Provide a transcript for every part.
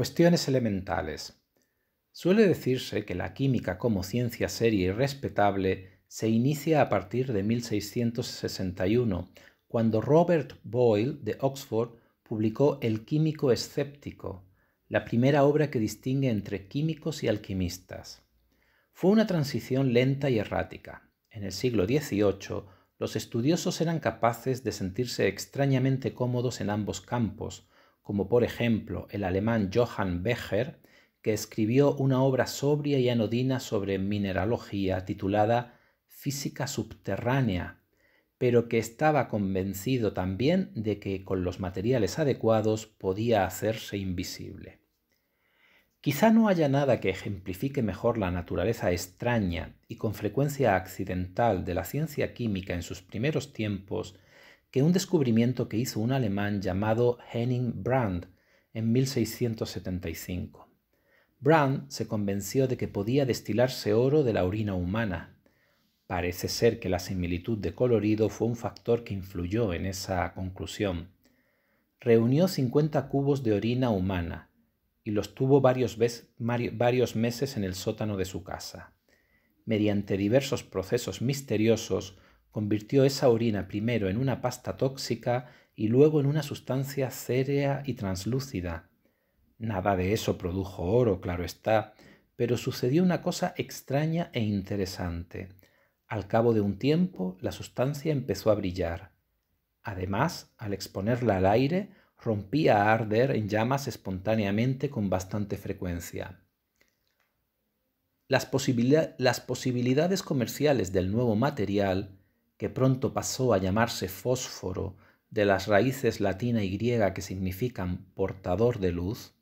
Cuestiones elementales. Suele decirse que la química como ciencia seria y respetable se inicia a partir de 1661, cuando Robert Boyle de Oxford publicó El químico escéptico, la primera obra que distingue entre químicos y alquimistas. Fue una transición lenta y errática. En el siglo XVIII, los estudiosos eran capaces de sentirse extrañamente cómodos en ambos campos, como por ejemplo el alemán Johann Becher, que escribió una obra sobria y anodina sobre mineralogía titulada Física Subterránea, pero que estaba convencido también de que con los materiales adecuados podía hacerse invisible. Quizá no haya nada que ejemplifique mejor la naturaleza extraña y con frecuencia accidental de la ciencia química en sus primeros tiempos que un descubrimiento que hizo un alemán llamado Henning Brand en 1675. Brand se convenció de que podía destilarse oro de la orina humana. Parece ser que la similitud de colorido fue un factor que influyó en esa conclusión. Reunió 50 cubos de orina humana y los tuvo varios, varios meses en el sótano de su casa. Mediante diversos procesos misteriosos, convirtió esa orina primero en una pasta tóxica y luego en una sustancia cérea y translúcida. Nada de eso produjo oro, claro está, pero sucedió una cosa extraña e interesante. Al cabo de un tiempo, la sustancia empezó a brillar. Además, al exponerla al aire, rompía a arder en llamas espontáneamente con bastante frecuencia. Las, las posibilidades comerciales del nuevo material que pronto pasó a llamarse fósforo de las raíces latina y griega que significan portador de luz,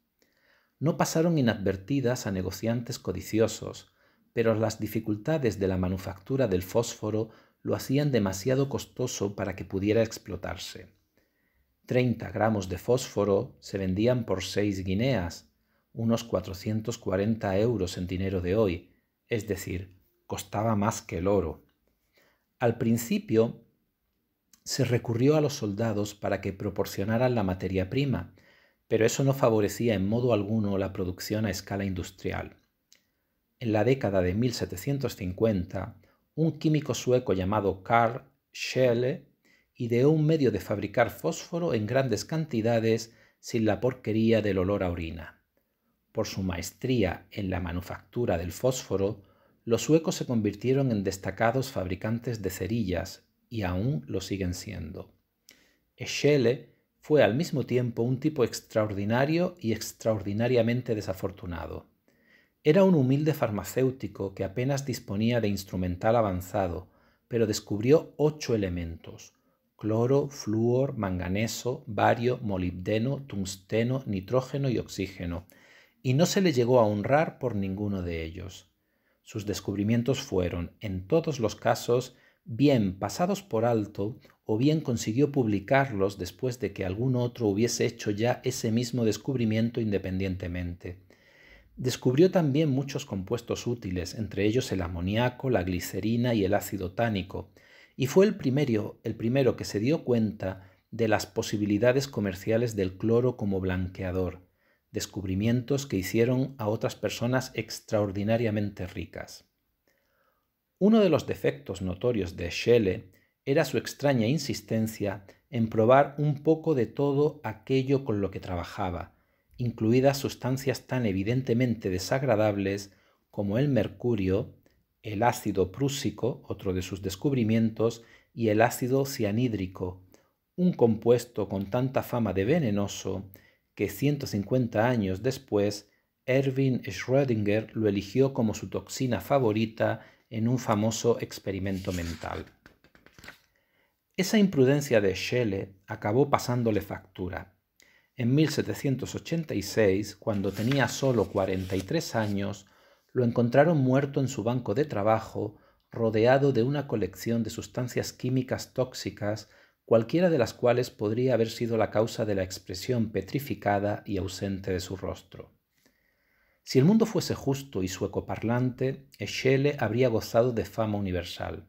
no pasaron inadvertidas a negociantes codiciosos, pero las dificultades de la manufactura del fósforo lo hacían demasiado costoso para que pudiera explotarse. 30 gramos de fósforo se vendían por 6 guineas, unos 440 euros en dinero de hoy, es decir, costaba más que el oro. Al principio se recurrió a los soldados para que proporcionaran la materia prima, pero eso no favorecía en modo alguno la producción a escala industrial. En la década de 1750, un químico sueco llamado Carl Scheele ideó un medio de fabricar fósforo en grandes cantidades sin la porquería del olor a orina. Por su maestría en la manufactura del fósforo, los suecos se convirtieron en destacados fabricantes de cerillas y aún lo siguen siendo. Schelle fue al mismo tiempo un tipo extraordinario y extraordinariamente desafortunado. Era un humilde farmacéutico que apenas disponía de instrumental avanzado, pero descubrió ocho elementos cloro, flúor, manganeso, bario, molibdeno, tungsteno, nitrógeno y oxígeno, y no se le llegó a honrar por ninguno de ellos. Sus descubrimientos fueron, en todos los casos, bien pasados por alto o bien consiguió publicarlos después de que algún otro hubiese hecho ya ese mismo descubrimiento independientemente. Descubrió también muchos compuestos útiles, entre ellos el amoníaco, la glicerina y el ácido tánico, y fue el primero, el primero que se dio cuenta de las posibilidades comerciales del cloro como blanqueador descubrimientos que hicieron a otras personas extraordinariamente ricas. Uno de los defectos notorios de Shelley era su extraña insistencia en probar un poco de todo aquello con lo que trabajaba, incluidas sustancias tan evidentemente desagradables como el mercurio, el ácido prúsico, otro de sus descubrimientos, y el ácido cianhídrico, un compuesto con tanta fama de venenoso que 150 años después Erwin Schrödinger lo eligió como su toxina favorita en un famoso experimento mental. Esa imprudencia de Scheele acabó pasándole factura. En 1786, cuando tenía solo 43 años, lo encontraron muerto en su banco de trabajo, rodeado de una colección de sustancias químicas tóxicas cualquiera de las cuales podría haber sido la causa de la expresión petrificada y ausente de su rostro. Si el mundo fuese justo y parlante, Schelle habría gozado de fama universal.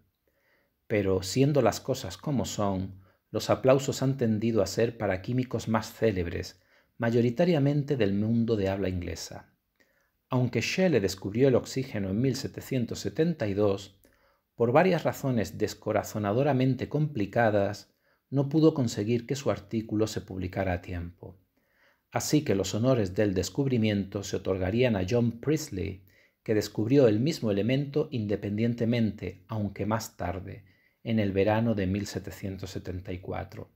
Pero, siendo las cosas como son, los aplausos han tendido a ser para químicos más célebres, mayoritariamente del mundo de habla inglesa. Aunque Schelle descubrió el oxígeno en 1772, por varias razones descorazonadoramente complicadas, no pudo conseguir que su artículo se publicara a tiempo. Así que los honores del descubrimiento se otorgarían a John Priestley, que descubrió el mismo elemento independientemente, aunque más tarde, en el verano de 1774.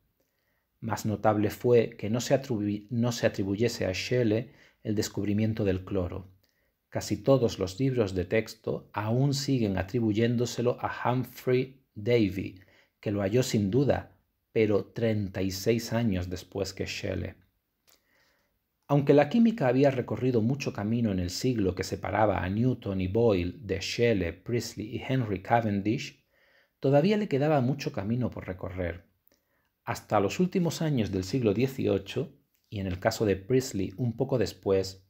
Más notable fue que no se, atribuyese a Shelley el descubrimiento del cloro. Casi todos los libros de texto aún siguen atribuyéndoselo a Humphrey Davy, que lo halló sin duda, pero 36 años después que Shelley. Aunque la química había recorrido mucho camino en el siglo que separaba a Newton y Boyle de Shelley, Priestley y Henry Cavendish, todavía le quedaba mucho camino por recorrer. Hasta los últimos años del siglo XVIII, y en el caso de Priestley un poco después,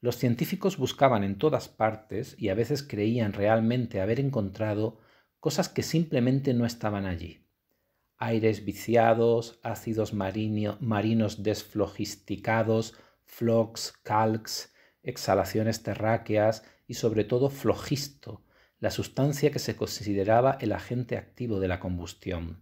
los científicos buscaban en todas partes y a veces creían realmente haber encontrado cosas que simplemente no estaban allí aires viciados, ácidos marinos desflogisticados, flox, calx, exhalaciones terráqueas y sobre todo flogisto, la sustancia que se consideraba el agente activo de la combustión.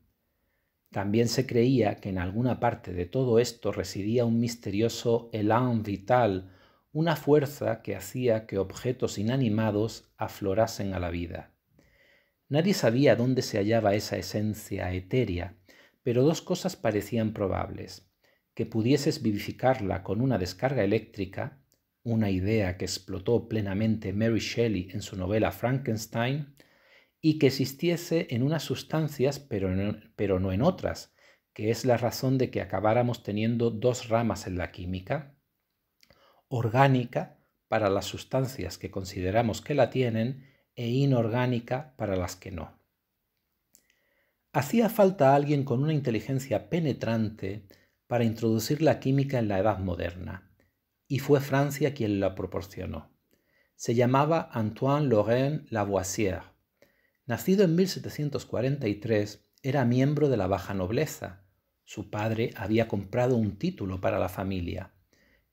También se creía que en alguna parte de todo esto residía un misterioso elan vital, una fuerza que hacía que objetos inanimados aflorasen a la vida. Nadie sabía dónde se hallaba esa esencia etérea, pero dos cosas parecían probables. Que pudieses vivificarla con una descarga eléctrica, una idea que explotó plenamente Mary Shelley en su novela Frankenstein, y que existiese en unas sustancias pero, no en otras, que es la razón de que acabáramos teniendo dos ramas en la química, orgánica para las sustancias que consideramos que la tienen e inorgánica para las que no. Hacía falta alguien con una inteligencia penetrante para introducir la química en la edad moderna, y fue Francia quien la proporcionó. Se llamaba Antoine Lorrain Lavoisier. Nacido en 1743, era miembro de la baja nobleza. Su padre había comprado un título para la familia.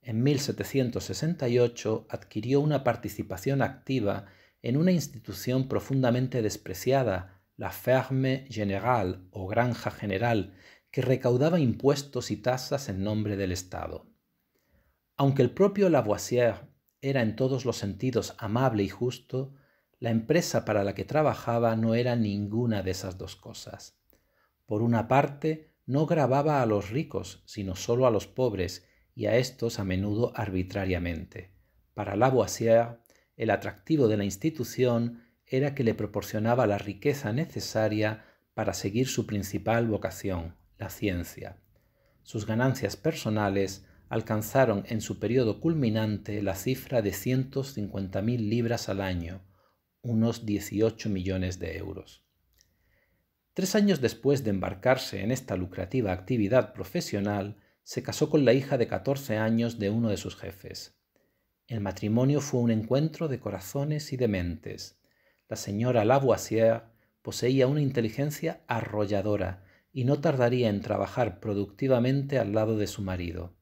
En 1768 adquirió una participación activa en una institución profundamente despreciada, la Ferme General o Granja General, que recaudaba impuestos y tasas en nombre del Estado. Aunque el propio Lavoisier era en todos los sentidos amable y justo, la empresa para la que trabajaba no era ninguna de esas dos cosas. Por una parte, no grababa a los ricos, sino solo a los pobres, y a estos a menudo arbitrariamente. Para Lavoisier, el atractivo de la institución era que le proporcionaba la riqueza necesaria para seguir su principal vocación, la ciencia. Sus ganancias personales alcanzaron en su periodo culminante la cifra de 150.000 libras al año, unos 18 millones de euros. Tres años después de embarcarse en esta lucrativa actividad profesional, se casó con la hija de 14 años de uno de sus jefes. El matrimonio fue un encuentro de corazones y de mentes. La señora Lavoisier poseía una inteligencia arrolladora y no tardaría en trabajar productivamente al lado de su marido.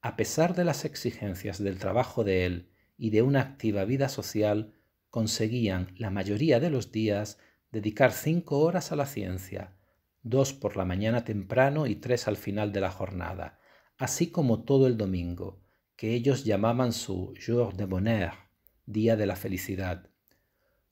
A pesar de las exigencias del trabajo de él y de una activa vida social, conseguían la mayoría de los días dedicar cinco horas a la ciencia, dos por la mañana temprano y tres al final de la jornada, así como todo el domingo, que ellos llamaban su jour de bonheur, día de la felicidad.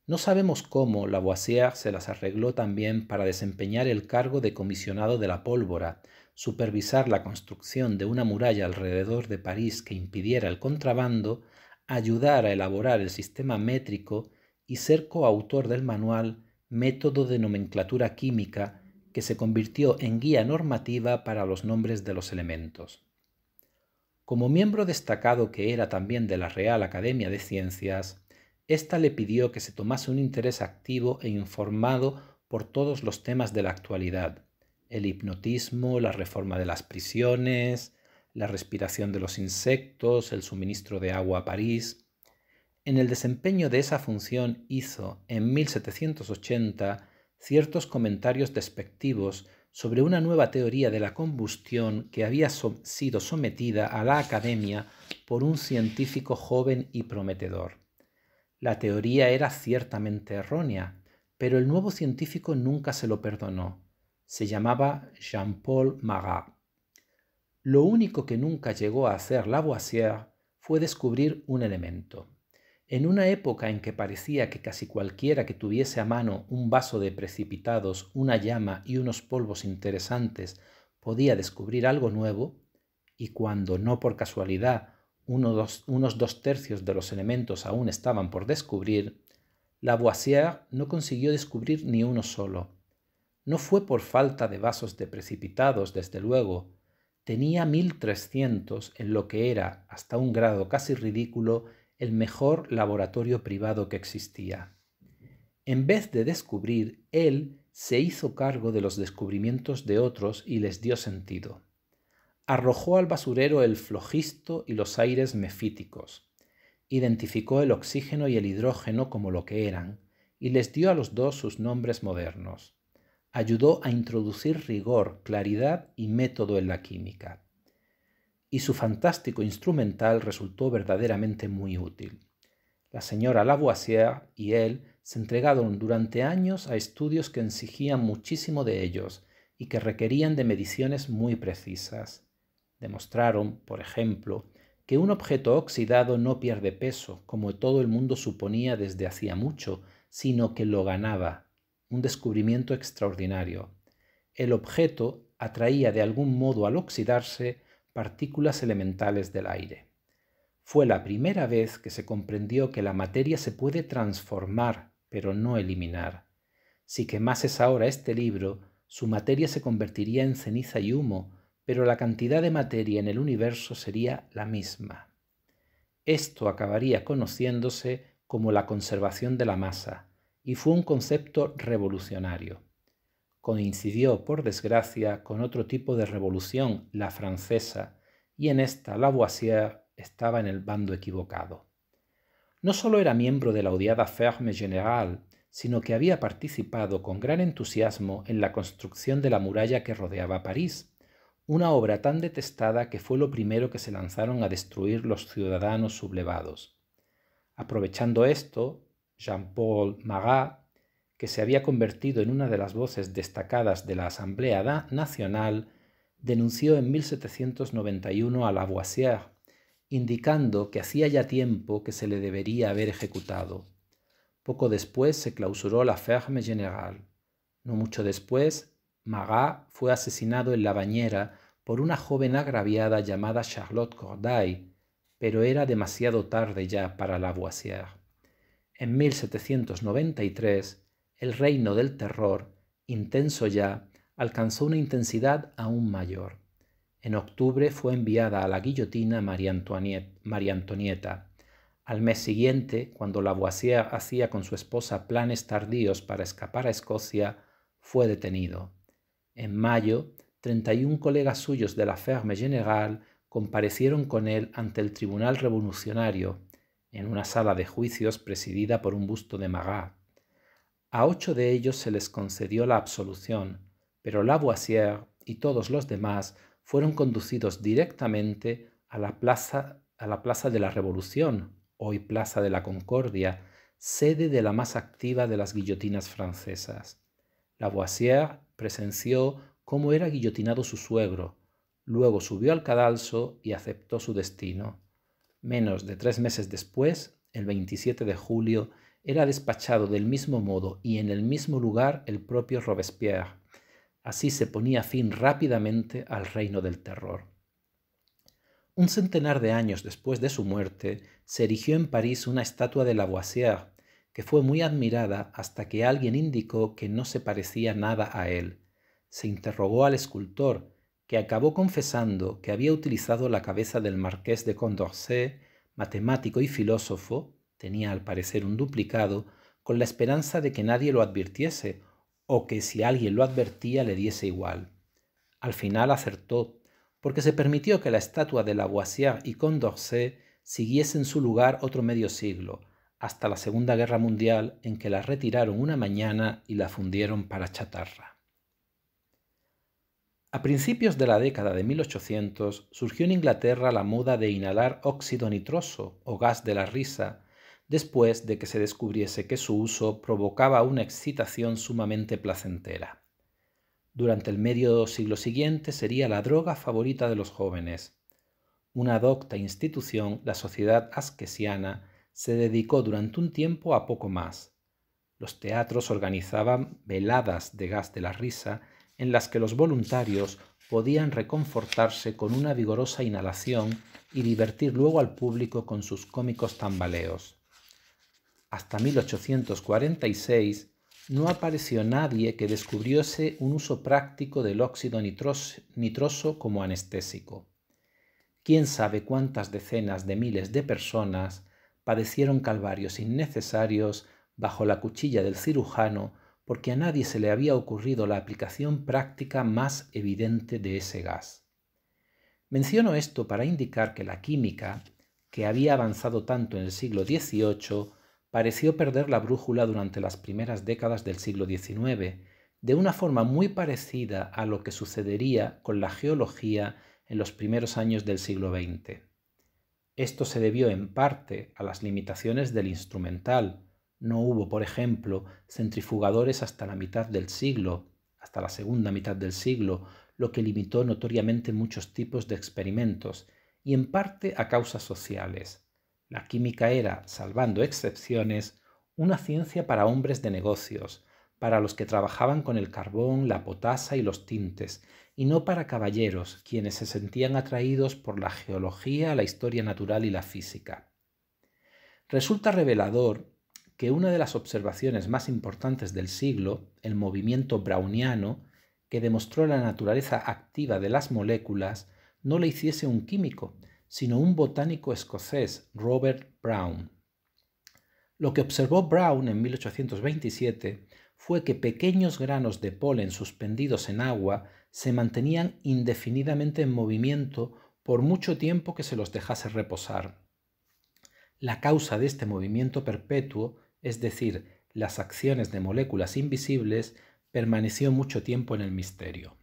No sabemos cómo Lavoisier se las arregló también para desempeñar el cargo de comisionado de la pólvora, supervisar la construcción de una muralla alrededor de París que impidiera el contrabando, ayudar a elaborar el sistema métrico y ser coautor del manual Método de Nomenclatura Química, que se convirtió en guía normativa para los nombres de los elementos. Como miembro destacado que era también de la Real Academia de Ciencias, ésta le pidió que se tomase un interés activo e informado por todos los temas de la actualidad, el hipnotismo, la reforma de las prisiones, la respiración de los insectos, el suministro de agua a París. En el desempeño de esa función hizo, en 1780, ciertos comentarios despectivos sobre una nueva teoría de la combustión que había sido sometida a la academia por un científico joven y prometedor. La teoría era ciertamente errónea, pero el nuevo científico nunca se lo perdonó. Se llamaba Jean-Paul Marat. Lo único que nunca llegó a hacer Lavoisier fue descubrir un elemento. En una época en que parecía que casi cualquiera que tuviese a mano un vaso de precipitados, una llama y unos polvos interesantes podía descubrir algo nuevo, y cuando no por casualidad unos dos tercios de los elementos aún estaban por descubrir, Lavoisier no consiguió descubrir ni uno solo. No fue por falta de vasos de precipitados, desde luego. Tenía 1300 en lo que era, hasta un grado casi ridículo, el mejor laboratorio privado que existía. En vez de descubrir, él se hizo cargo de los descubrimientos de otros y les dio sentido. Arrojó al basurero el flojisto y los aires mefíticos. Identificó el oxígeno y el hidrógeno como lo que eran y les dio a los dos sus nombres modernos. Ayudó a introducir rigor, claridad y método en la química y su fantástico instrumental resultó verdaderamente muy útil. La señora Lavoisier y él se entregaron durante años a estudios que exigían muchísimo de ellos y que requerían de mediciones muy precisas. Demostraron, por ejemplo, que un objeto oxidado no pierde peso, como todo el mundo suponía desde hacía mucho, sino que lo ganaba. Un descubrimiento extraordinario. El objeto atraía de algún modo al oxidarse partículas elementales del aire. Fue la primera vez que se comprendió que la materia se puede transformar, pero no eliminar. Si quemases ahora este libro, su materia se convertiría en ceniza y humo, pero la cantidad de materia en el universo sería la misma. Esto acabaría conociéndose como la conservación de la masa, y fue un concepto revolucionario coincidió, por desgracia, con otro tipo de revolución, la francesa, y en esta Lavoisier estaba en el bando equivocado. No solo era miembro de la odiada Ferme Générale, sino que había participado con gran entusiasmo en la construcción de la muralla que rodeaba París, una obra tan detestada que fue lo primero que se lanzaron a destruir los ciudadanos sublevados. Aprovechando esto, Jean-Paul Marat que se había convertido en una de las voces destacadas de la Asamblea Nacional, denunció en 1791 a Lavoisier, indicando que hacía ya tiempo que se le debería haber ejecutado. Poco después se clausuró la Ferme general. No mucho después, Marat fue asesinado en la bañera por una joven agraviada llamada Charlotte Corday, pero era demasiado tarde ya para Lavoisier. En 1793, el reino del terror, intenso ya, alcanzó una intensidad aún mayor. En octubre fue enviada a la guillotina María Antonieta, Al mes siguiente, cuando Lavoisier hacía con su esposa planes tardíos para escapar a Escocia, fue detenido. En mayo, 31 colegas suyos de la Ferme General comparecieron con él ante el Tribunal Revolucionario, en una sala de juicios presidida por un busto de Marat. A ocho de ellos se les concedió la absolución, pero Lavoisier y todos los demás fueron conducidos directamente a la plaza, de la Revolución, hoy Plaza de la Concordia, sede de la más activa de las guillotinas francesas. Lavoisier presenció cómo era guillotinado su suegro, luego subió al cadalso y aceptó su destino. Menos de tres meses después, el 27 de julio, era despachado del mismo modo y en el mismo lugar el propio Robespierre. Así se ponía fin rápidamente al reino del terror. Un centenar de años después de su muerte, se erigió en París una estatua de Lavoisier, que fue muy admirada hasta que alguien indicó que no se parecía nada a él. Se interrogó al escultor, que acabó confesando que había utilizado la cabeza del marqués de Condorcet, matemático y filósofo, Tenía al parecer un duplicado con la esperanza de que nadie lo advirtiese o que si alguien lo advertía le diese igual. Al final acertó, porque se permitió que la estatua de Lavoisier y Condorcet siguiese en su lugar otro medio siglo, hasta la Segunda Guerra Mundial en que la retiraron una mañana y la fundieron para chatarra. A principios de la década de 1800 surgió en Inglaterra la moda de inhalar óxido nitroso o gas de la risa, después de que se descubriese que su uso provocaba una excitación sumamente placentera. Durante el medio siglo siguiente sería la droga favorita de los jóvenes. Una docta institución, la sociedad asquesiana, se dedicó durante un tiempo a poco más. Los teatros organizaban veladas de gas de la risa en las que los voluntarios podían reconfortarse con una vigorosa inhalación y divertir luego al público con sus cómicos tambaleos hasta 1846 no apareció nadie que descubriese un uso práctico del óxido nitroso como anestésico. Quién sabe cuántas decenas de miles de personas padecieron calvarios innecesarios bajo la cuchilla del cirujano porque a nadie se le había ocurrido la aplicación práctica más evidente de ese gas. Menciono esto para indicar que la química, que había avanzado tanto en el siglo XVIII, pareció perder la brújula durante las primeras décadas del siglo XIX, de una forma muy parecida a lo que sucedería con la geología en los primeros años del siglo XX. Esto se debió en parte a las limitaciones del instrumental. No hubo, por ejemplo, centrifugadores hasta la mitad del siglo, hasta la segunda mitad del siglo, lo que limitó notoriamente muchos tipos de experimentos, y en parte a causas sociales. La química era, salvando excepciones, una ciencia para hombres de negocios, para los que trabajaban con el carbón, la potasa y los tintes, y no para caballeros, quienes se sentían atraídos por la geología, la historia natural y la física. Resulta revelador que una de las observaciones más importantes del siglo, el movimiento browniano, que demostró la naturaleza activa de las moléculas, no le hiciese un químico, sino un botánico escocés, Robert Brown. Lo que observó Brown en 1827 fue que pequeños granos de polen suspendidos en agua se mantenían indefinidamente en movimiento por mucho tiempo que se los dejase reposar. La causa de este movimiento perpetuo, es decir, las acciones de moléculas invisibles, permaneció mucho tiempo en el misterio.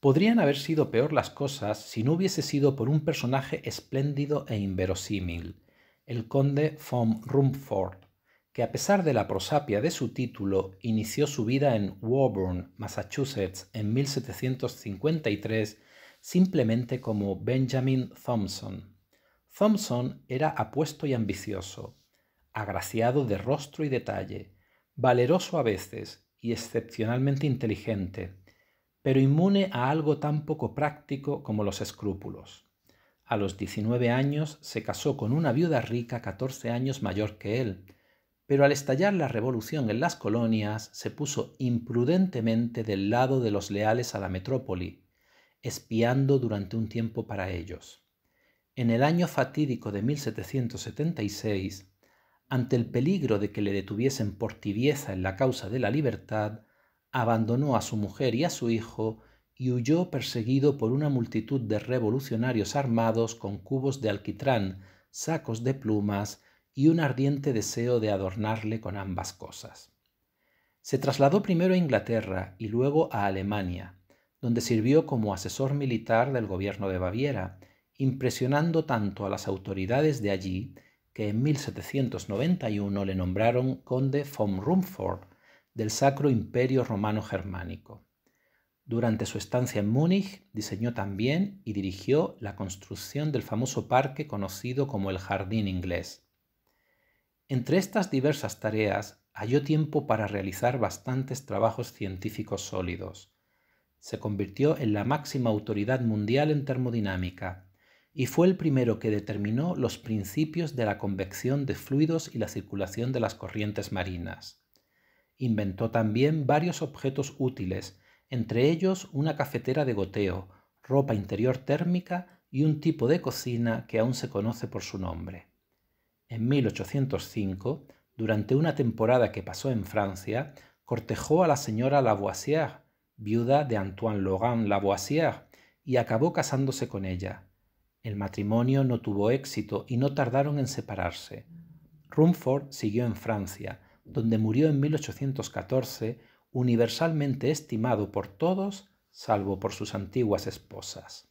Podrían haber sido peor las cosas si no hubiese sido por un personaje espléndido e inverosímil, el conde von Rumford, que a pesar de la prosapia de su título, inició su vida en Woburn, Massachusetts, en 1753, simplemente como Benjamin Thompson. Thompson era apuesto y ambicioso, agraciado de rostro y detalle, valeroso a veces y excepcionalmente inteligente pero inmune a algo tan poco práctico como los escrúpulos. A los 19 años se casó con una viuda rica 14 años mayor que él, pero al estallar la revolución en las colonias se puso imprudentemente del lado de los leales a la metrópoli, espiando durante un tiempo para ellos. En el año fatídico de 1776, ante el peligro de que le detuviesen por tibieza en la causa de la libertad, abandonó a su mujer y a su hijo y huyó perseguido por una multitud de revolucionarios armados con cubos de alquitrán, sacos de plumas y un ardiente deseo de adornarle con ambas cosas. Se trasladó primero a Inglaterra y luego a Alemania, donde sirvió como asesor militar del gobierno de Baviera, impresionando tanto a las autoridades de allí que en 1791 le nombraron conde von Rumford, del Sacro Imperio Romano Germánico. Durante su estancia en Múnich diseñó también y dirigió la construcción del famoso parque conocido como el Jardín Inglés. Entre estas diversas tareas halló tiempo para realizar bastantes trabajos científicos sólidos. Se convirtió en la máxima autoridad mundial en termodinámica y fue el primero que determinó los principios de la convección de fluidos y la circulación de las corrientes marinas. Inventó también varios objetos útiles, entre ellos una cafetera de goteo, ropa interior térmica y un tipo de cocina que aún se conoce por su nombre. En 1805, durante una temporada que pasó en Francia, cortejó a la señora Lavoisier, viuda de Antoine Laurent Lavoisier, y acabó casándose con ella. El matrimonio no tuvo éxito y no tardaron en separarse. Rumford siguió en Francia, donde murió en 1814, universalmente estimado por todos, salvo por sus antiguas esposas.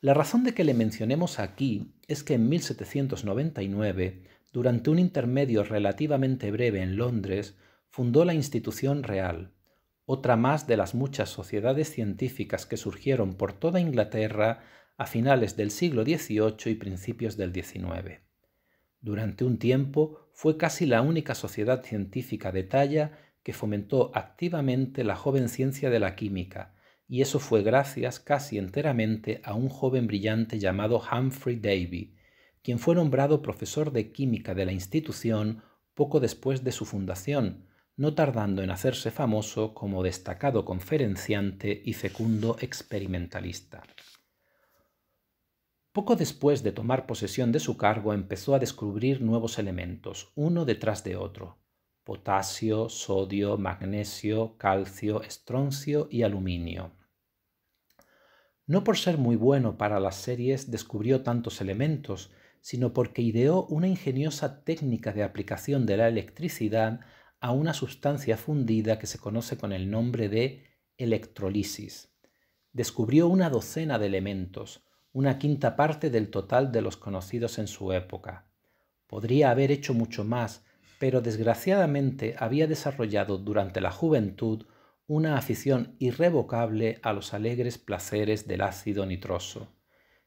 La razón de que le mencionemos aquí es que en 1799, durante un intermedio relativamente breve en Londres, fundó la Institución Real, otra más de las muchas sociedades científicas que surgieron por toda Inglaterra a finales del siglo XVIII y principios del XIX. Durante un tiempo fue casi la única sociedad científica de talla que fomentó activamente la joven ciencia de la química, y eso fue gracias casi enteramente a un joven brillante llamado Humphrey Davy, quien fue nombrado profesor de química de la institución poco después de su fundación, no tardando en hacerse famoso como destacado conferenciante y fecundo experimentalista. Poco después de tomar posesión de su cargo empezó a descubrir nuevos elementos, uno detrás de otro. Potasio, sodio, magnesio, calcio, estroncio y aluminio. No por ser muy bueno para las series descubrió tantos elementos, sino porque ideó una ingeniosa técnica de aplicación de la electricidad a una sustancia fundida que se conoce con el nombre de electrolisis. Descubrió una docena de elementos, una quinta parte del total de los conocidos en su época. Podría haber hecho mucho más, pero desgraciadamente había desarrollado durante la juventud una afición irrevocable a los alegres placeres del ácido nitroso.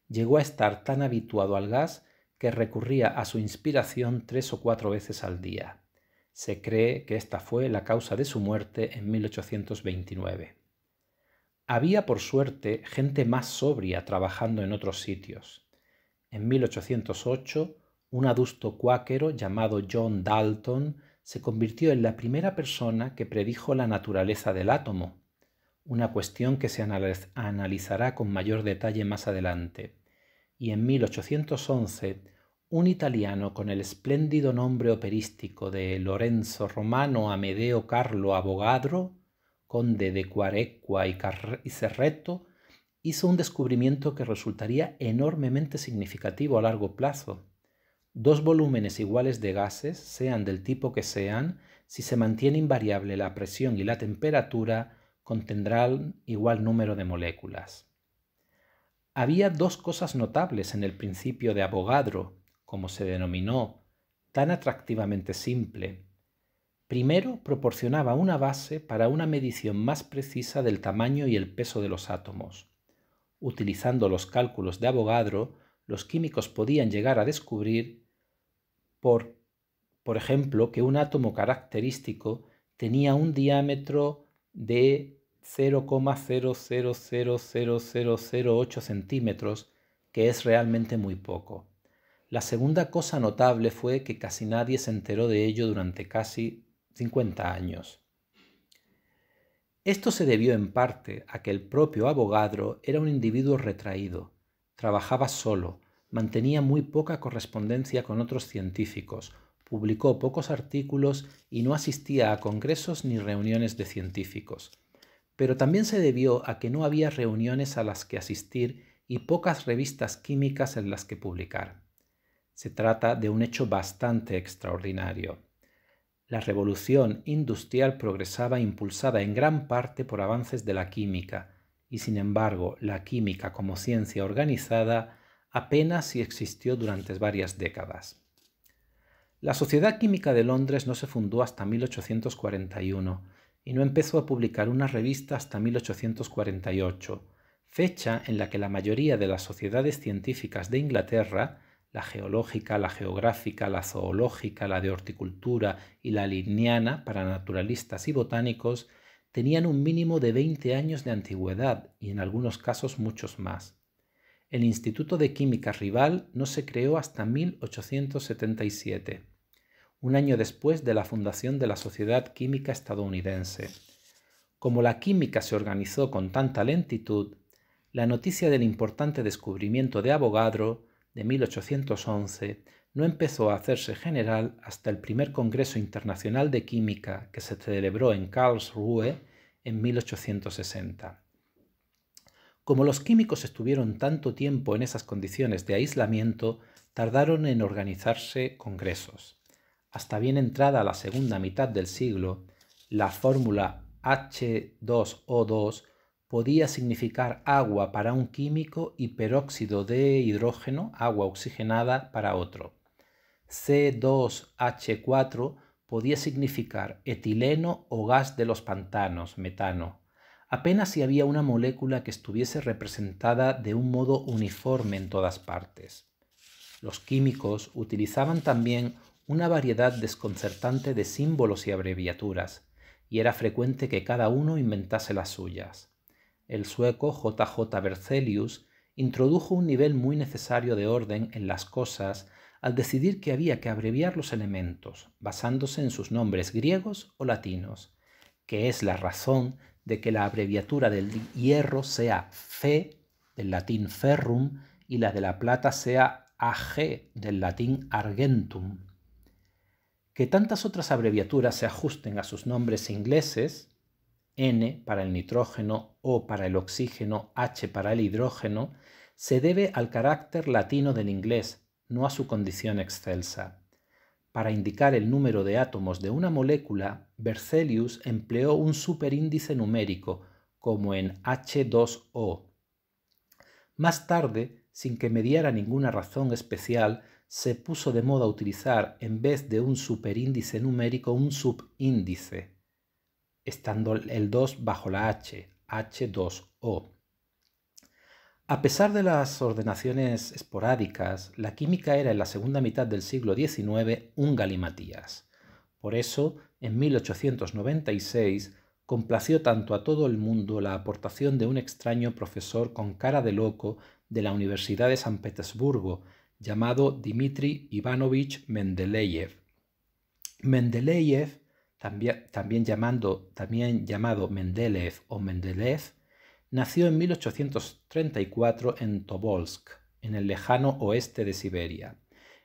Llegó a estar tan habituado al gas que recurría a su inspiración tres o cuatro veces al día. Se cree que esta fue la causa de su muerte en 1829. Había, por suerte, gente más sobria trabajando en otros sitios. En 1808, un adusto cuáquero llamado John Dalton se convirtió en la primera persona que predijo la naturaleza del átomo, una cuestión que se analizará con mayor detalle más adelante. Y en 1811, un italiano con el espléndido nombre operístico de Lorenzo Romano Amedeo Carlo Avogadro conde de Cuarecua y, y Cerreto, hizo un descubrimiento que resultaría enormemente significativo a largo plazo. Dos volúmenes iguales de gases, sean del tipo que sean, si se mantiene invariable la presión y la temperatura, contendrán igual número de moléculas. Había dos cosas notables en el principio de Avogadro, como se denominó, tan atractivamente simple. Primero, proporcionaba una base para una medición más precisa del tamaño y el peso de los átomos. Utilizando los cálculos de Avogadro, los químicos podían llegar a descubrir, por, por ejemplo, que un átomo característico tenía un diámetro de 0,0000008 centímetros, que es realmente muy poco. La segunda cosa notable fue que casi nadie se enteró de ello durante casi 50 años. Esto se debió en parte a que el propio abogado era un individuo retraído, trabajaba solo, mantenía muy poca correspondencia con otros científicos, publicó pocos artículos y no asistía a congresos ni reuniones de científicos. Pero también se debió a que no había reuniones a las que asistir y pocas revistas químicas en las que publicar. Se trata de un hecho bastante extraordinario. La revolución industrial progresaba impulsada en gran parte por avances de la química, y sin embargo la química como ciencia organizada apenas si existió durante varias décadas. La Sociedad Química de Londres no se fundó hasta 1841 y no empezó a publicar una revista hasta 1848, fecha en la que la mayoría de las sociedades científicas de Inglaterra la geológica, la geográfica, la zoológica, la de horticultura y la ligniana para naturalistas y botánicos, tenían un mínimo de 20 años de antigüedad y en algunos casos muchos más. El Instituto de Química Rival no se creó hasta 1877, un año después de la fundación de la Sociedad Química Estadounidense. Como la química se organizó con tanta lentitud, la noticia del importante descubrimiento de Avogadro de 1811 no empezó a hacerse general hasta el primer Congreso Internacional de Química que se celebró en Karlsruhe en 1860. Como los químicos estuvieron tanto tiempo en esas condiciones de aislamiento, tardaron en organizarse congresos. Hasta bien entrada la segunda mitad del siglo, la fórmula H2O2 podía significar agua para un químico y peróxido de hidrógeno, agua oxigenada, para otro. C2H4 podía significar etileno o gas de los pantanos, metano. Apenas si había una molécula que estuviese representada de un modo uniforme en todas partes. Los químicos utilizaban también una variedad desconcertante de símbolos y abreviaturas, y era frecuente que cada uno inventase las suyas el sueco J.J. Berzelius introdujo un nivel muy necesario de orden en las cosas al decidir que había que abreviar los elementos basándose en sus nombres griegos o latinos, que es la razón de que la abreviatura del hierro sea Fe, del latín ferrum, y la de la plata sea AG, del latín argentum. Que tantas otras abreviaturas se ajusten a sus nombres ingleses, N para el nitrógeno, O para el oxígeno, H para el hidrógeno, se debe al carácter latino del inglés, no a su condición excelsa. Para indicar el número de átomos de una molécula, Berzelius empleó un superíndice numérico, como en H2O. Más tarde, sin que mediara ninguna razón especial, se puso de moda utilizar, en vez de un superíndice numérico, un subíndice estando el 2 bajo la H, H2O. A pesar de las ordenaciones esporádicas, la química era en la segunda mitad del siglo XIX un galimatías. Por eso, en 1896, complació tanto a todo el mundo la aportación de un extraño profesor con cara de loco de la Universidad de San Petersburgo, llamado Dmitri Ivanovich Mendeleev. Mendeleev también, también llamado Mendeleev o Mendeleev, nació en 1834 en Tobolsk, en el lejano oeste de Siberia,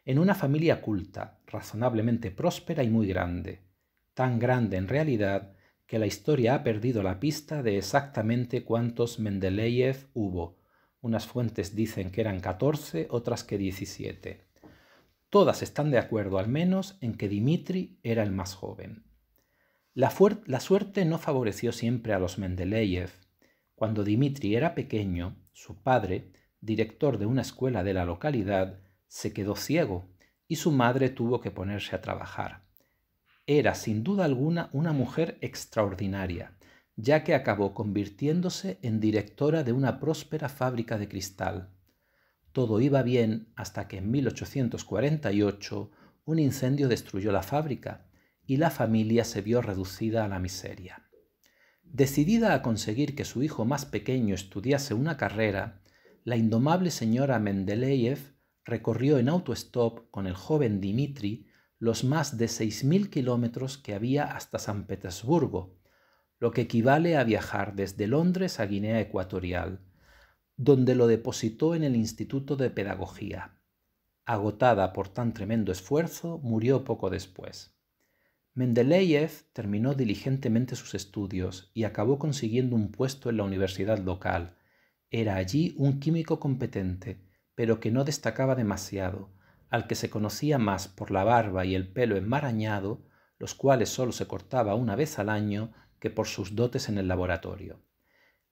en una familia culta, razonablemente próspera y muy grande, tan grande en realidad que la historia ha perdido la pista de exactamente cuántos Mendeleev hubo. Unas fuentes dicen que eran 14, otras que 17. Todas están de acuerdo al menos en que Dimitri era el más joven. La, suerte no favoreció siempre a los Mendeleev. Cuando Dimitri era pequeño, su padre, director de una escuela de la localidad, se quedó ciego y su madre tuvo que ponerse a trabajar. Era sin duda alguna una mujer extraordinaria, ya que acabó convirtiéndose en directora de una próspera fábrica de cristal. Todo iba bien hasta que en 1848 un incendio destruyó la fábrica y la familia se vio reducida a la miseria. Decidida a conseguir que su hijo más pequeño estudiase una carrera, la indomable señora Mendeleev recorrió en autostop con el joven Dimitri los más de 6.000 kilómetros que había hasta San Petersburgo, lo que equivale a viajar desde Londres a Guinea Ecuatorial, donde lo depositó en el Instituto de Pedagogía. Agotada por tan tremendo esfuerzo, murió poco después. Mendeleev terminó diligentemente sus estudios y acabó consiguiendo un puesto en la universidad local. Era allí un químico competente, pero que no destacaba demasiado, al que se conocía más por la barba y el pelo enmarañado, los cuales solo se cortaba una vez al año, que por sus dotes en el laboratorio.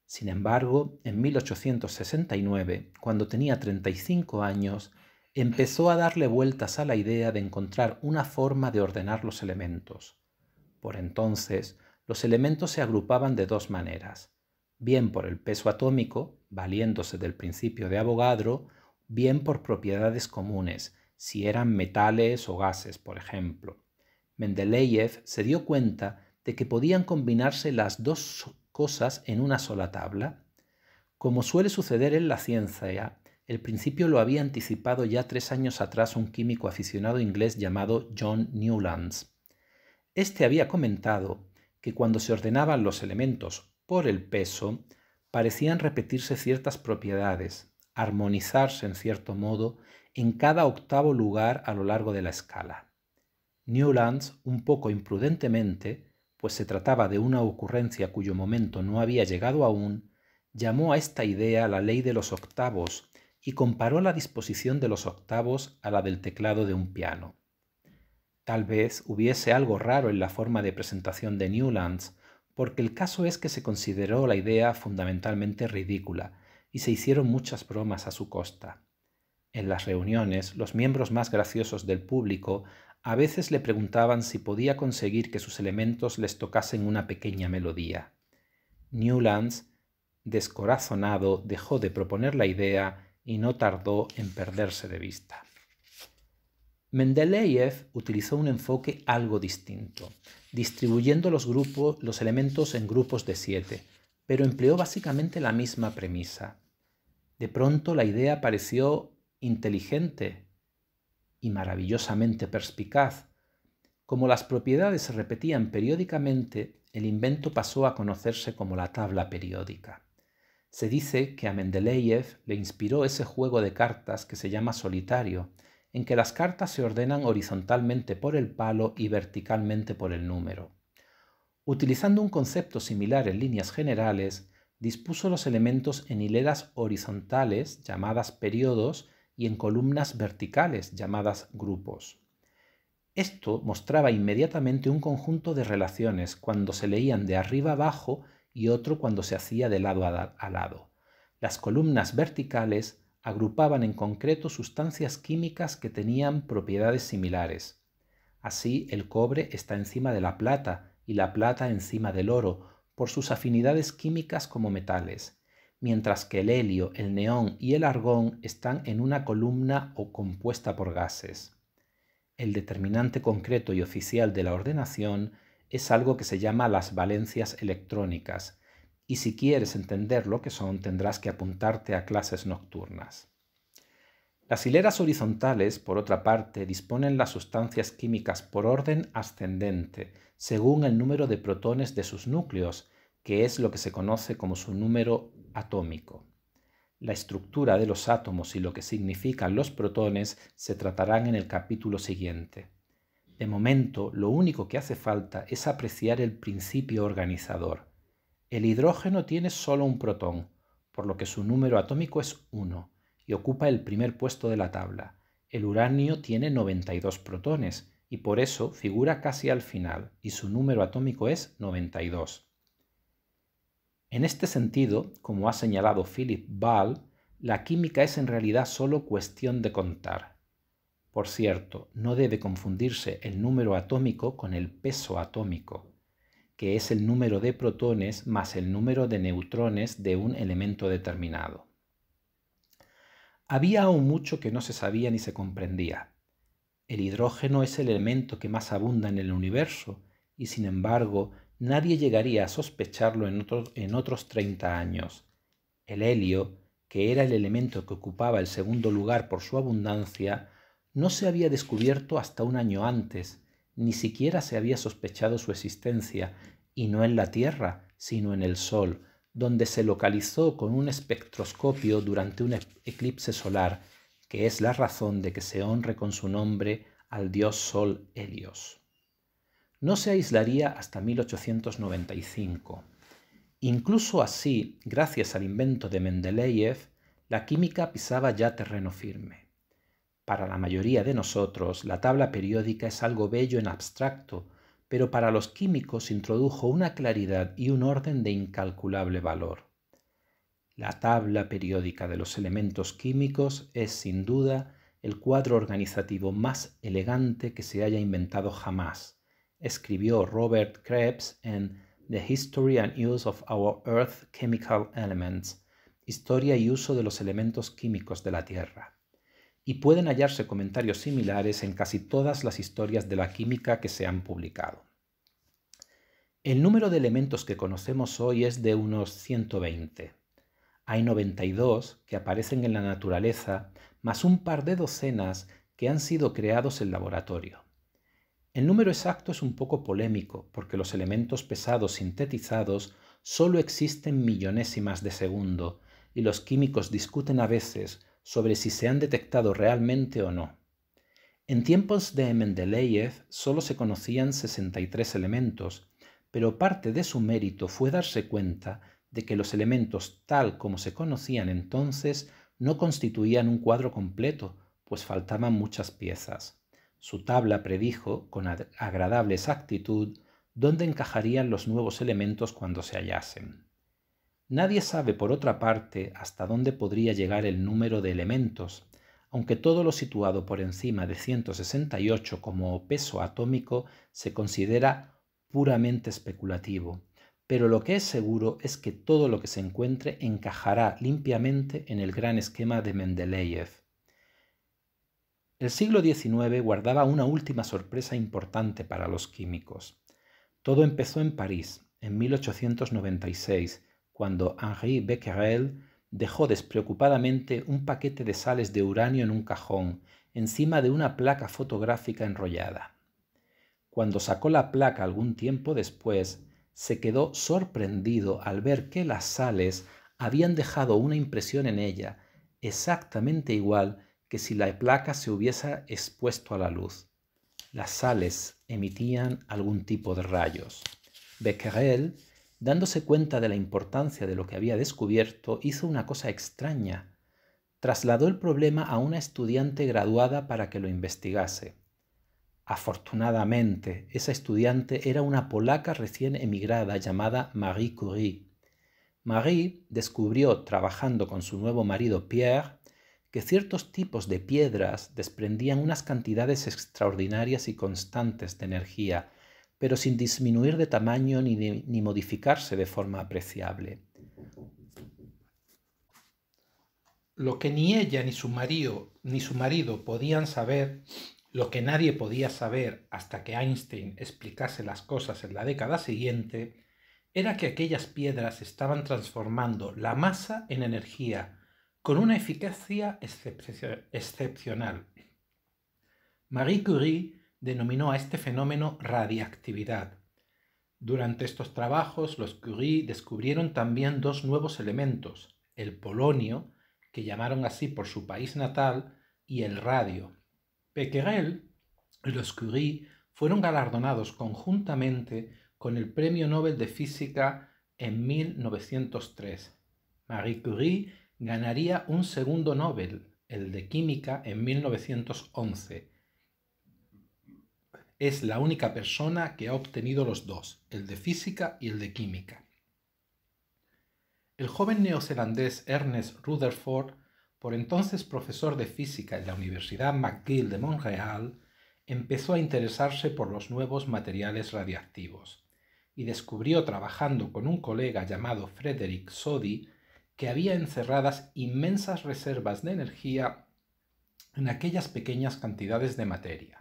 Sin embargo, en 1869, cuando tenía 35 años, empezó a darle vueltas a la idea de encontrar una forma de ordenar los elementos. Por entonces, los elementos se agrupaban de dos maneras, bien por el peso atómico, valiéndose del principio de Avogadro, bien por propiedades comunes, si eran metales o gases, por ejemplo. Mendeleev se dio cuenta de que podían combinarse las dos cosas en una sola tabla. Como suele suceder en la ciencia, el principio lo había anticipado ya tres años atrás un químico aficionado inglés llamado John Newlands. Este había comentado que cuando se ordenaban los elementos por el peso, parecían repetirse ciertas propiedades, armonizarse en cierto modo en cada octavo lugar a lo largo de la escala. Newlands, un poco imprudentemente, pues se trataba de una ocurrencia cuyo momento no había llegado aún, llamó a esta idea la ley de los octavos y comparó la disposición de los octavos a la del teclado de un piano. Tal vez hubiese algo raro en la forma de presentación de Newlands, porque el caso es que se consideró la idea fundamentalmente ridícula y se hicieron muchas bromas a su costa. En las reuniones, los miembros más graciosos del público a veces le preguntaban si podía conseguir que sus elementos les tocasen una pequeña melodía. Newlands, descorazonado, dejó de proponer la idea y no tardó en perderse de vista. Mendeleev utilizó un enfoque algo distinto, distribuyendo los, grupos, los elementos en grupos de siete, pero empleó básicamente la misma premisa. De pronto la idea pareció inteligente y maravillosamente perspicaz. Como las propiedades se repetían periódicamente, el invento pasó a conocerse como la tabla periódica. Se dice que a Mendeleev le inspiró ese juego de cartas que se llama solitario, en que las cartas se ordenan horizontalmente por el palo y verticalmente por el número. Utilizando un concepto similar en líneas generales, dispuso los elementos en hileras horizontales, llamadas periodos, y en columnas verticales, llamadas grupos. Esto mostraba inmediatamente un conjunto de relaciones cuando se leían de arriba abajo y otro cuando se hacía de lado a lado. Las columnas verticales agrupaban en concreto sustancias químicas que tenían propiedades similares. Así, el cobre está encima de la plata y la plata encima del oro, por sus afinidades químicas como metales, mientras que el helio, el neón y el argón están en una columna o compuesta por gases. El determinante concreto y oficial de la ordenación es algo que se llama las valencias electrónicas, y si quieres entender lo que son tendrás que apuntarte a clases nocturnas. Las hileras horizontales, por otra parte, disponen las sustancias químicas por orden ascendente, según el número de protones de sus núcleos, que es lo que se conoce como su número atómico. La estructura de los átomos y lo que significan los protones se tratarán en el capítulo siguiente. De momento, lo único que hace falta es apreciar el principio organizador. El hidrógeno tiene solo un protón, por lo que su número atómico es 1 y ocupa el primer puesto de la tabla. El uranio tiene 92 protones y por eso figura casi al final y su número atómico es 92. En este sentido, como ha señalado Philip Ball, la química es en realidad solo cuestión de contar por cierto, no debe confundirse el número atómico con el peso atómico, que es el número de protones más el número de neutrones de un elemento determinado. Había aún mucho que no se sabía ni se comprendía. El hidrógeno es el elemento que más abunda en el universo y sin embargo nadie llegaría a sospecharlo en, otros 30 años. El helio, que era el elemento que ocupaba el segundo lugar por su abundancia, no se había descubierto hasta un año antes, ni siquiera se había sospechado su existencia, y no en la Tierra, sino en el Sol, donde se localizó con un espectroscopio durante un eclipse solar, que es la razón de que se honre con su nombre al dios Sol Helios. No se aislaría hasta 1895. Incluso así, gracias al invento de Mendeleev, la química pisaba ya terreno firme. Para la mayoría de nosotros, la tabla periódica es algo bello en abstracto, pero para los químicos introdujo una claridad y un orden de incalculable valor. La tabla periódica de los elementos químicos es sin duda el cuadro organizativo más elegante que se haya inventado jamás, escribió Robert Krebs en The History and Use of Our Earth Chemical Elements, Historia y uso de los elementos químicos de la Tierra y pueden hallarse comentarios similares en casi todas las historias de la química que se han publicado. El número de elementos que conocemos hoy es de unos 120. Hay 92 que aparecen en la naturaleza, más un par de docenas que han sido creados en laboratorio. El número exacto es un poco polémico, porque los elementos pesados sintetizados solo existen millonésimas de segundo, y los químicos discuten a veces sobre si se han detectado realmente o no. En tiempos de Mendeleev solo se conocían 63 elementos, pero parte de su mérito fue darse cuenta de que los elementos tal como se conocían entonces no constituían un cuadro completo, pues faltaban muchas piezas. Su tabla predijo con agradable exactitud dónde encajarían los nuevos elementos cuando se hallasen. Nadie sabe, por otra parte, hasta dónde podría llegar el número de elementos, aunque todo lo situado por encima de 168 como peso atómico se considera puramente especulativo, pero lo que es seguro es que todo lo que se encuentre encajará limpiamente en el gran esquema de Mendeleev. El siglo XIX guardaba una última sorpresa importante para los químicos. Todo empezó en París, en 1896, cuando Henri Becquerel dejó despreocupadamente un paquete de sales de uranio en un cajón, encima de una placa fotográfica enrollada. Cuando sacó la placa algún tiempo después, se quedó sorprendido al ver que las sales habían dejado una impresión en ella, exactamente igual que si la placa se hubiese expuesto a la luz. Las sales emitían algún tipo de rayos. Becquerel Dándose cuenta de la importancia de lo que había descubierto, hizo una cosa extraña. Trasladó el problema a una estudiante graduada para que lo investigase. Afortunadamente, esa estudiante era una polaca recién emigrada llamada Marie Curie. Marie descubrió, trabajando con su nuevo marido Pierre, que ciertos tipos de piedras desprendían unas cantidades extraordinarias y constantes de energía, pero sin disminuir de tamaño ni, modificarse de forma apreciable. Lo que ni ella ni su marido ni su marido podían saber, lo que nadie podía saber hasta que Einstein explicase las cosas en la década siguiente, era que aquellas piedras estaban transformando la masa en energía con una eficacia excepcional. Marie Curie denominó a este fenómeno radiactividad. Durante estos trabajos, los Curie descubrieron también dos nuevos elementos, el polonio, que llamaron así por su país natal, y el radio. Pequerel y los Curie fueron galardonados conjuntamente con el Premio Nobel de Física en 1903. Marie Curie ganaría un segundo Nobel, el de Química, en 1911, es la única persona que ha obtenido los dos, el de física y el de química. El joven neozelandés Ernest Rutherford, por entonces profesor de física en la Universidad McGill de Montreal, empezó a interesarse por los nuevos materiales radiactivos y descubrió trabajando con un colega llamado Frederick Soddy que había encerradas inmensas reservas de energía en aquellas pequeñas cantidades de materia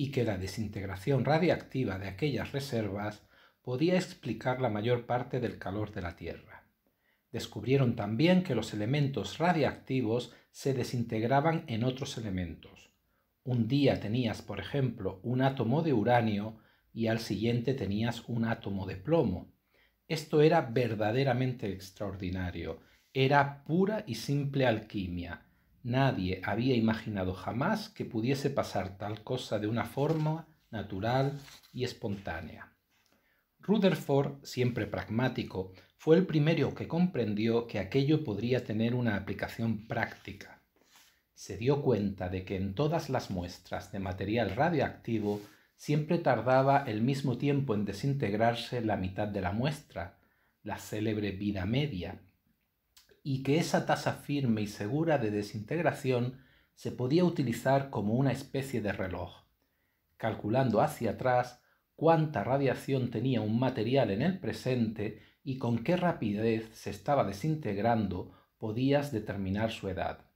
y que la desintegración radiactiva de aquellas reservas podía explicar la mayor parte del calor de la Tierra. Descubrieron también que los elementos radiactivos se desintegraban en otros elementos. Un día tenías, por ejemplo, un átomo de uranio y al siguiente tenías un átomo de plomo. Esto era verdaderamente extraordinario, era pura y simple alquimia, Nadie había imaginado jamás que pudiese pasar tal cosa de una forma natural y espontánea. Rutherford, siempre pragmático, fue el primero que comprendió que aquello podría tener una aplicación práctica. Se dio cuenta de que en todas las muestras de material radioactivo siempre tardaba el mismo tiempo en desintegrarse la mitad de la muestra, la célebre vida media, y que esa tasa firme y segura de desintegración se podía utilizar como una especie de reloj, calculando hacia atrás cuánta radiación tenía un material en el presente y con qué rapidez se estaba desintegrando podías determinar su edad.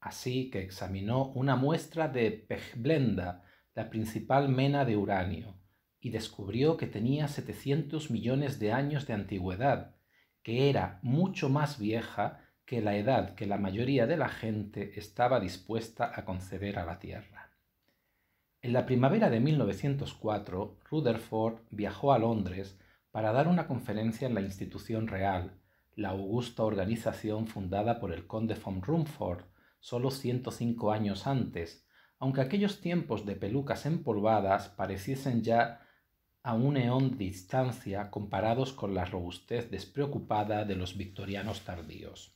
Así que examinó una muestra de pejblenda, la principal mena de uranio, y descubrió que tenía 700 millones de años de antigüedad, que era mucho más vieja que la edad que la mayoría de la gente estaba dispuesta a conceder a la Tierra. En la primavera de 1904, Rutherford viajó a Londres para dar una conferencia en la institución real, la augusta organización fundada por el conde von Rumford solo 105 años antes, aunque aquellos tiempos de pelucas empolvadas pareciesen ya a un eón de distancia comparados con la robustez despreocupada de los victorianos tardíos.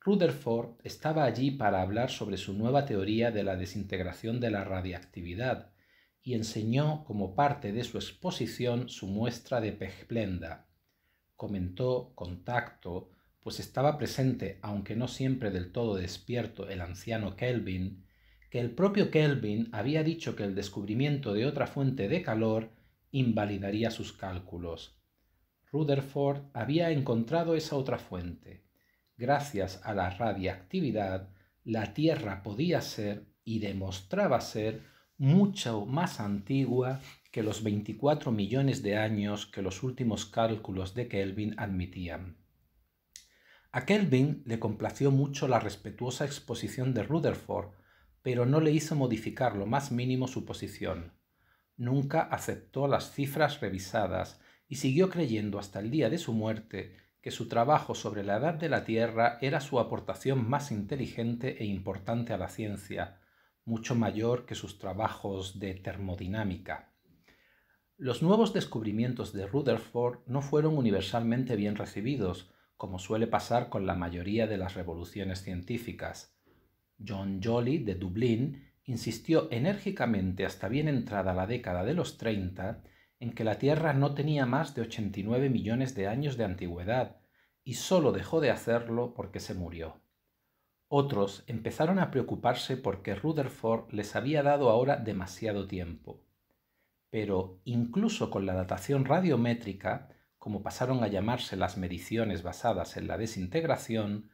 Rutherford estaba allí para hablar sobre su nueva teoría de la desintegración de la radiactividad y enseñó como parte de su exposición su muestra de pejplenda. Comentó con tacto, pues estaba presente, aunque no siempre del todo despierto, el anciano Kelvin, que el propio Kelvin había dicho que el descubrimiento de otra fuente de calor invalidaría sus cálculos. Rutherford había encontrado esa otra fuente. Gracias a la radiactividad, la Tierra podía ser y demostraba ser mucho más antigua que los 24 millones de años que los últimos cálculos de Kelvin admitían. A Kelvin le complació mucho la respetuosa exposición de Rutherford, pero no le hizo modificar lo más mínimo su posición nunca aceptó las cifras revisadas y siguió creyendo hasta el día de su muerte que su trabajo sobre la edad de la Tierra era su aportación más inteligente e importante a la ciencia, mucho mayor que sus trabajos de termodinámica. Los nuevos descubrimientos de Rutherford no fueron universalmente bien recibidos, como suele pasar con la mayoría de las revoluciones científicas. John Jolly, de Dublín, insistió enérgicamente hasta bien entrada la década de los 30 en que la Tierra no tenía más de 89 millones de años de antigüedad y solo dejó de hacerlo porque se murió. Otros empezaron a preocuparse porque Rutherford les había dado ahora demasiado tiempo. Pero incluso con la datación radiométrica, como pasaron a llamarse las mediciones basadas en la desintegración,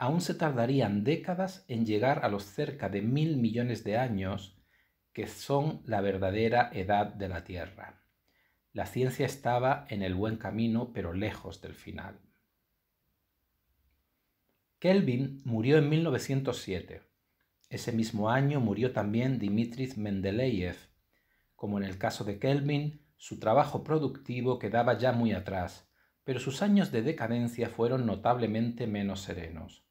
aún se tardarían décadas en llegar a los cerca de mil millones de años que son la verdadera edad de la Tierra. La ciencia estaba en el buen camino, pero lejos del final. Kelvin murió en 1907. Ese mismo año murió también Dmitri Mendeleev. Como en el caso de Kelvin, su trabajo productivo quedaba ya muy atrás, pero sus años de decadencia fueron notablemente menos serenos.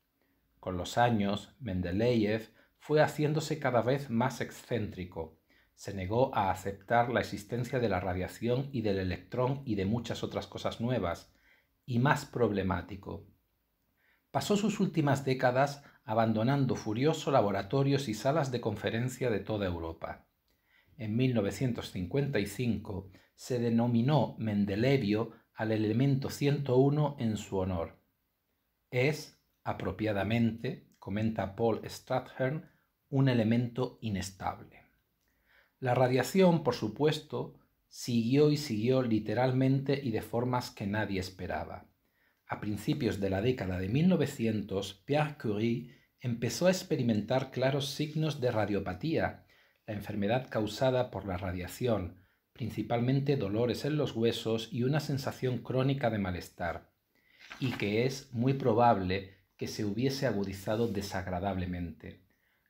Con los años, Mendeleev fue haciéndose cada vez más excéntrico. Se negó a aceptar la existencia de la radiación y del electrón y de muchas otras cosas nuevas, y más problemático. Pasó sus últimas décadas abandonando furioso laboratorios y salas de conferencia de toda Europa. En 1955 se denominó Mendelevio al elemento 101 en su honor. Es, apropiadamente, comenta Paul Strathern, un elemento inestable. La radiación, por supuesto, siguió y siguió literalmente y de formas que nadie esperaba. A principios de la década de 1900, Pierre Curie empezó a experimentar claros signos de radiopatía, la enfermedad causada por la radiación, principalmente dolores en los huesos y una sensación crónica de malestar, y que es muy probable que se hubiese agudizado desagradablemente.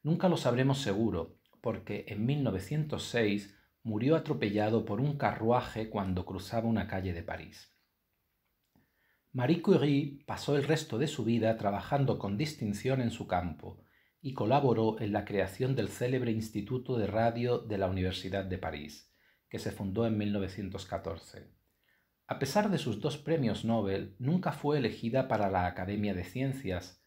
Nunca lo sabremos seguro, porque en 1906 murió atropellado por un carruaje cuando cruzaba una calle de París. Marie Curie pasó el resto de su vida trabajando con distinción en su campo y colaboró en la creación del célebre Instituto de Radio de la Universidad de París, que se fundó en 1914. A pesar de sus dos premios Nobel, nunca fue elegida para la Academia de Ciencias,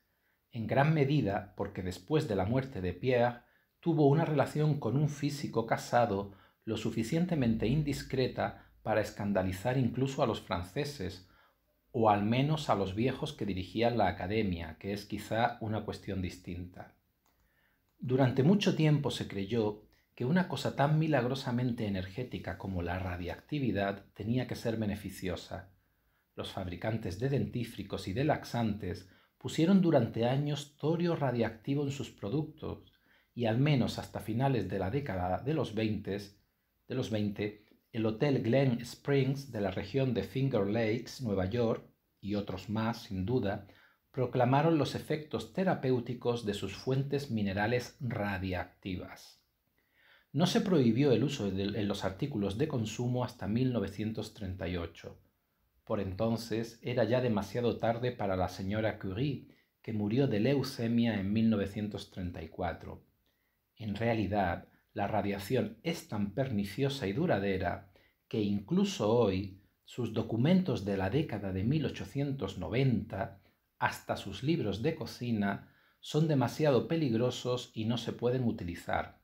en gran medida porque después de la muerte de Pierre tuvo una relación con un físico casado lo suficientemente indiscreta para escandalizar incluso a los franceses, o al menos a los viejos que dirigían la academia, que es quizá una cuestión distinta. Durante mucho tiempo se creyó una cosa tan milagrosamente energética como la radiactividad tenía que ser beneficiosa. Los fabricantes de dentífricos y de laxantes pusieron durante años torio radiactivo en sus productos y al menos hasta finales de la década de los 20, de los 20 el Hotel Glen Springs de la región de Finger Lakes, Nueva York, y otros más, sin duda, proclamaron los efectos terapéuticos de sus fuentes minerales radiactivas no se prohibió el uso de, en los artículos de consumo hasta 1938. Por entonces era ya demasiado tarde para la señora Curie, que murió de leucemia en 1934. En realidad, la radiación es tan perniciosa y duradera que incluso hoy sus documentos de la década de 1890, hasta sus libros de cocina, son demasiado peligrosos y no se pueden utilizar.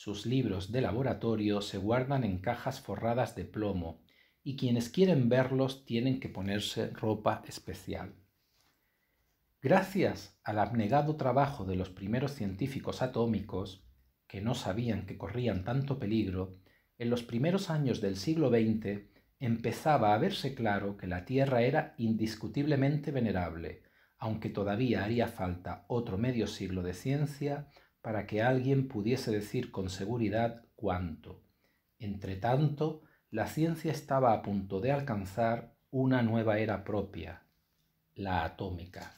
Sus libros de laboratorio se guardan en cajas forradas de plomo y quienes quieren verlos tienen que ponerse ropa especial. Gracias al abnegado trabajo de los primeros científicos atómicos, que no sabían que corrían tanto peligro, en los primeros años del siglo XX empezaba a verse claro que la Tierra era indiscutiblemente venerable, aunque todavía haría falta otro medio siglo de ciencia para que alguien pudiese decir con seguridad cuánto. Entretanto, la ciencia estaba a punto de alcanzar una nueva era propia, la atómica.